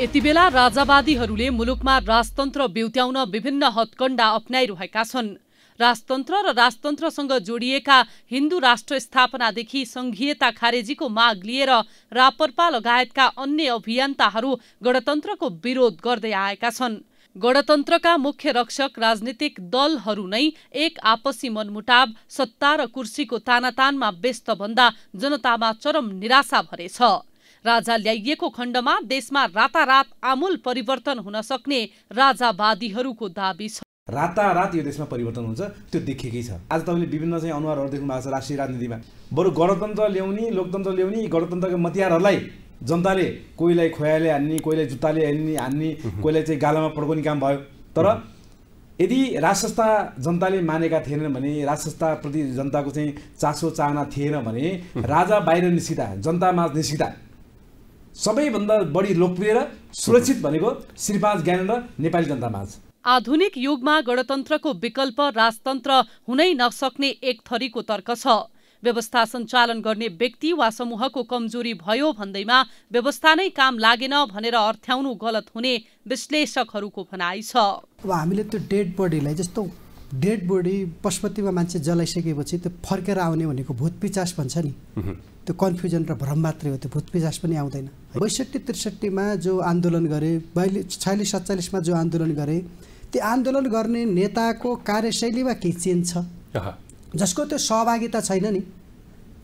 यति बेला राजावादीहरूले मुलुकमा राजतन्त्र बेउत्याउन विभिन्न हत्कण्डा अप्नाइरहेका छन् राजतन्त्र र राजतन्त्रसँग जोडिएका हिन्दू राष्ट्र स्थापनादेखि सङ्घीयता खारेजीको माग लिएर रापरपा लगायतका अन्य अभियन्ताहरू गणतन्त्रको विरोध गर्दै आएका छन् गणतन्त्रका मुख्य रक्षक राजनीतिक दलहरू नै एक आपसी मनमुटाव सत्ता र कुर्सीको तानातानमा व्यस्त भन्दा जनतामा चरम निराशा भरेछ राजा ल्याइएको खण्डमा देशमा रातारात आमूल परिवर्तन हुन सक्ने राजावादीहरूको दावी छ रातारात यो देशमा परिवर्तन हुन्छ त्यो देखेकै छ आज तपाईँले विभिन्न चाहिँ अनुहारहरू देख्नु भएको छ राष्ट्रिय राजनीतिमा बरु गणतन्त्र ल्याउने लोकतन्त्र ल्याउने गणतन्त्रका मतियारहरूलाई जनताले कोहीलाई खोयाले हान्ने कोहीलाई जुत्ताले हान्ने हान्ने कोहीलाई चाहिँ गालामा पड्काउने काम भयो तर यदि राजसंस्था जनताले मानेका थिएनन् भने राजसंस्थाप्रति जनताको चाहिँ चासो चाहना थिएन भने राजा बाहिर निस्किँदा जनतामा निस्किँदा सबैभन्दा बढी लोकप्रिय र सुरक्षित भनेको श्रीपाज ज्ञान र नेपाली जनतामाझ आधुनिक युगमा गणतन्त्रको विकल्प राजतन्त्र हुनै नसक्ने एक थरीको तर्क छ व्यवस्था सञ्चालन गर्ने व्यक्ति वा समूहको कमजोरी भयो भन्दैमा व्यवस्था नै काम लागेन भनेर अर्थ्याउनु गलत हुने विश्लेषकहरूको भनाइ छ अब हामीले त्यो डेड बडीलाई जस्तो डेड बोडी पशुपतिमा मान्छे जलाइसकेपछि त्यो फर्केर आउने भनेको भूत पिचास भन्छ नि त्यो कन्फ्युजन र भ्रम मात्रै हो त्यो भूत पिचास पनि आउँदैन बैसठी त्रिसठीमा जो आन्दोलन गरे बयालिस छयालिस सत्तालिसमा जो आन्दोलन गरे त्यो आन्दोलन गर्ने नेताको कार्यशैलीमा केही चेन्ज छ जसको त्यो सहभागिता छैन नि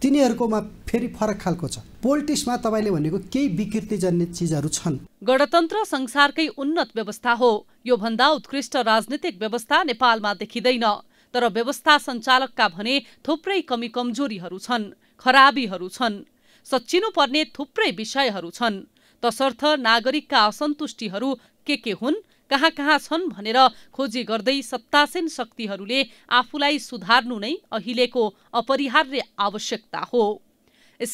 तिनीहरूकोमा फेरि फरक खालको छ पोलिटिक्समा तपाईँले भनेको केही विकृतिजन्य चिजहरू छन् गणतन्त्र संसारकै उन्नत व्यवस्था हो यो भन्दा उत्कृष्ट राजनीतिक व्यवस्था नेपालमा देखिँदैन तर व्यवस्था सञ्चालकका भने थुप्रै कमी कमजोरीहरू छन् खराबीहरू छन् सचिनु पर्ने थुप्रै विषयहरू छन् तसर्थ नागरिकका असन्तुष्टिहरू के के हुन् कहाँ कहाँ छन् भनेर खोजी गर्दै सत्तासीन शक्तिहरूले आफूलाई सुधार्नु नै अहिलेको अपरिहार्य आवश्यकता हो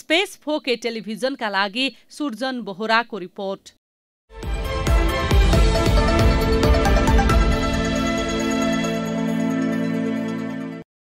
स्पेस फोके टेलिभिजनका लागि सुर्जन बोहराको रिपोर्ट